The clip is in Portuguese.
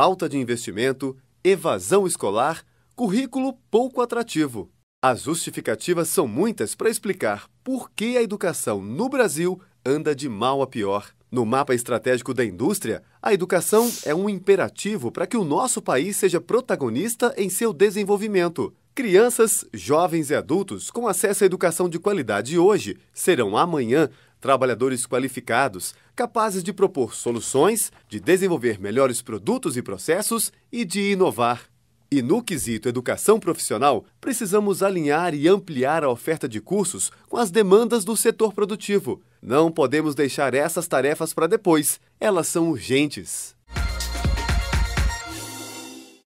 falta de investimento, evasão escolar, currículo pouco atrativo. As justificativas são muitas para explicar por que a educação no Brasil anda de mal a pior. No mapa estratégico da indústria, a educação é um imperativo para que o nosso país seja protagonista em seu desenvolvimento. Crianças, jovens e adultos com acesso à educação de qualidade hoje serão amanhã trabalhadores qualificados, capazes de propor soluções, de desenvolver melhores produtos e processos e de inovar. E no quesito educação profissional, precisamos alinhar e ampliar a oferta de cursos com as demandas do setor produtivo. Não podemos deixar essas tarefas para depois, elas são urgentes.